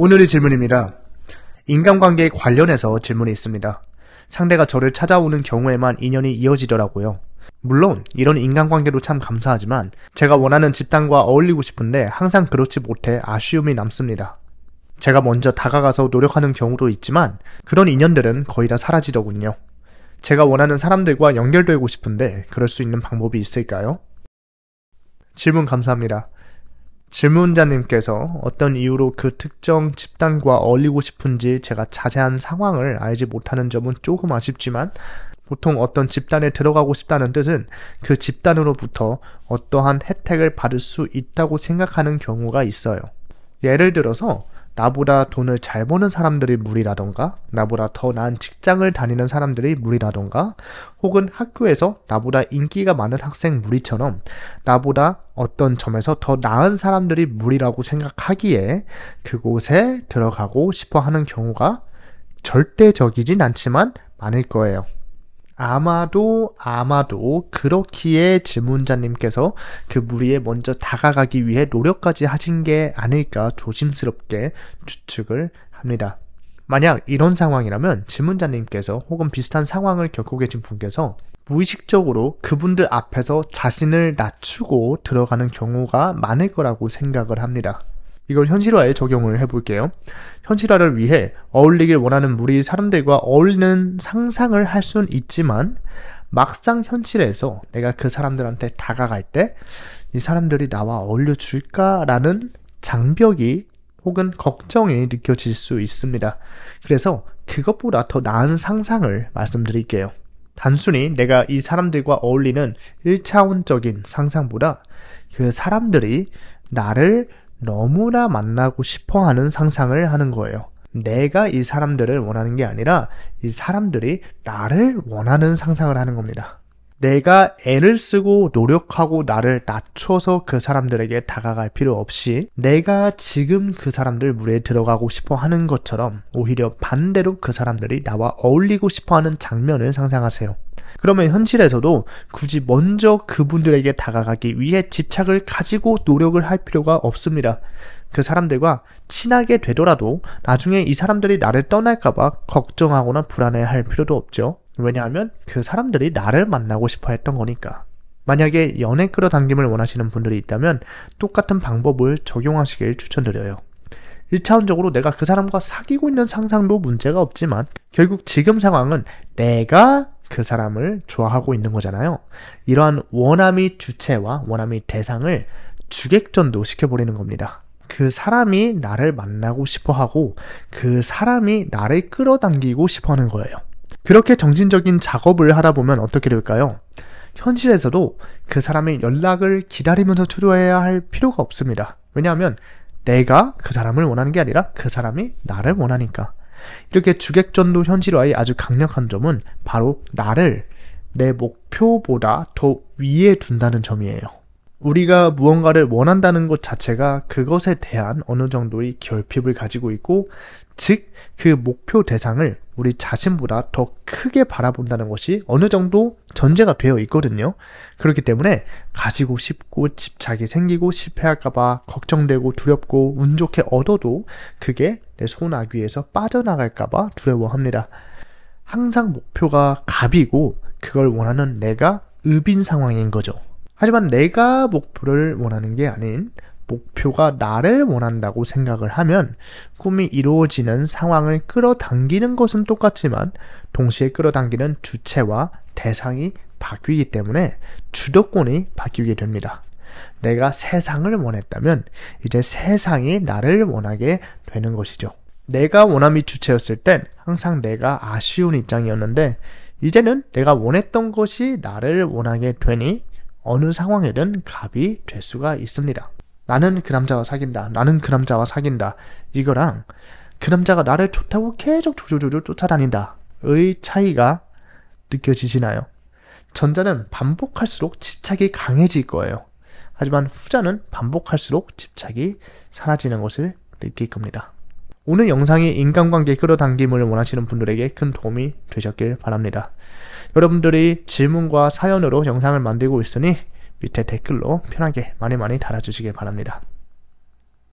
오늘의 질문입니다. 인간관계에 관련해서 질문이 있습니다. 상대가 저를 찾아오는 경우에만 인연이 이어지더라고요. 물론 이런 인간관계도 참 감사하지만 제가 원하는 집단과 어울리고 싶은데 항상 그렇지 못해 아쉬움이 남습니다. 제가 먼저 다가가서 노력하는 경우도 있지만 그런 인연들은 거의 다 사라지더군요. 제가 원하는 사람들과 연결되고 싶은데 그럴 수 있는 방법이 있을까요? 질문 감사합니다. 질문자님께서 어떤 이유로 그 특정 집단과 어울리고 싶은지 제가 자세한 상황을 알지 못하는 점은 조금 아쉽지만 보통 어떤 집단에 들어가고 싶다는 뜻은 그 집단으로부터 어떠한 혜택을 받을 수 있다고 생각하는 경우가 있어요. 예를 들어서 나보다 돈을 잘 버는 사람들이 무리라던가 나보다 더 나은 직장을 다니는 사람들이 무리라던가 혹은 학교에서 나보다 인기가 많은 학생 무리처럼 나보다 어떤 점에서 더 나은 사람들이 무리라고 생각하기에 그곳에 들어가고 싶어 하는 경우가 절대적이진 않지만 많을 거예요. 아마도 아마도 그렇기에 질문자님께서 그 무리에 먼저 다가가기 위해 노력까지 하신 게 아닐까 조심스럽게 추측을 합니다. 만약 이런 상황이라면 질문자님께서 혹은 비슷한 상황을 겪고 계신 분께서 무의식적으로 그분들 앞에서 자신을 낮추고 들어가는 경우가 많을 거라고 생각을 합니다. 이걸 현실화에 적용을 해볼게요. 현실화를 위해 어울리길 원하는 우리 사람들과 어울리는 상상을 할 수는 있지만 막상 현실에서 내가 그 사람들한테 다가갈 때 이 사람들이 나와 어울려 줄까라는 장벽이 혹은 걱정이 느껴질 수 있습니다. 그래서 그것보다 더 나은 상상을 말씀드릴게요. 단순히 내가 이 사람들과 어울리는 1차원적인 상상보다 그 사람들이 나를 너무나 만나고 싶어 하는 상상을 하는 거예요. 내가 이 사람들을 원하는 게 아니라 이 사람들이 나를 원하는 상상을 하는 겁니다. 내가 애를 쓰고 노력하고 나를 낮춰서 그 사람들에게 다가갈 필요 없이 내가 지금 그 사람들 물에 들어가고 싶어 하는 것처럼 오히려 반대로 그 사람들이 나와 어울리고 싶어 하는 장면을 상상하세요. 그러면 현실에서도 굳이 먼저 그분들에게 다가가기 위해 집착을 가지고 노력을 할 필요가 없습니다. 그 사람들과 친하게 되더라도 나중에 이 사람들이 나를 떠날까봐 걱정하거나 불안해할 필요도 없죠. 왜냐하면 그 사람들이 나를 만나고 싶어 했던 거니까. 만약에 연애 끌어당김을 원하시는 분들이 있다면 똑같은 방법을 적용하시길 추천드려요. 1차원적으로 내가 그 사람과 사귀고 있는 상상도 문제가 없지만 결국 지금 상황은 내가 그 사람을 좋아하고 있는 거잖아요. 이러한 원함이 주체와 원함이 대상을 주객전도 시켜버리는 겁니다. 그 사람이 나를 만나고 싶어 하고 그 사람이 나를 끌어당기고 싶어 하는 거예요. 그렇게 정신적인 작업을 하다 보면 어떻게 될까요? 현실에서도 그 사람의 연락을 기다리면서 초조해야 할 필요가 없습니다. 왜냐하면 내가 그 사람을 원하는 게 아니라 그 사람이 나를 원하니까. 이렇게 주객전도 현실화의 아주 강력한 점은 바로 나를 내 목표보다 더 위에 둔다는 점이에요. 우리가 무언가를 원한다는 것 자체가 그것에 대한 어느 정도의 결핍을 가지고 있고 즉, 그 목표 대상을 우리 자신보다 더 크게 바라본다는 것이 어느 정도 전제가 되어 있거든요. 그렇기 때문에 가지고 싶고 집착이 생기고 실패할까봐 걱정되고 두렵고 운 좋게 얻어도 그게 내 손아귀에서 빠져나갈까봐 두려워합니다. 항상 목표가 갑이고 그걸 원하는 내가 읍인 상황인 거죠. 하지만 내가 목표를 원하는 게 아닌 목표가 나를 원한다고 생각을 하면 꿈이 이루어지는 상황을 끌어당기는 것은 똑같지만 동시에 끌어당기는 주체와 대상이 바뀌기 때문에 주도권이 바뀌게 됩니다. 내가 세상을 원했다면 이제 세상이 나를 원하게 되는 것이죠. 내가 원함이 주체였을 땐 항상 내가 아쉬운 입장이었는데 이제는 내가 원했던 것이 나를 원하게 되니 어느 상황에든 갑이 될 수가 있습니다. 나는 그 남자와 사귄다. 나는 그 남자와 사귄다. 이거랑 그 남자가 나를 좋다고 계속 조조조조 쫓아다닌다. 의 차이가 느껴지시나요? 전자는 반복할수록 집착이 강해질 거예요. 하지만 후자는 반복할수록 집착이 사라지는 것을 느낄 겁니다. 오늘 영상이 인간관계 끌어당김을 원하시는 분들에게 큰 도움이 되셨길 바랍니다. 여러분들이 질문과 사연으로 영상을 만들고 있으니 밑에 댓글로 편하게 많이 많이 달아주시길 바랍니다.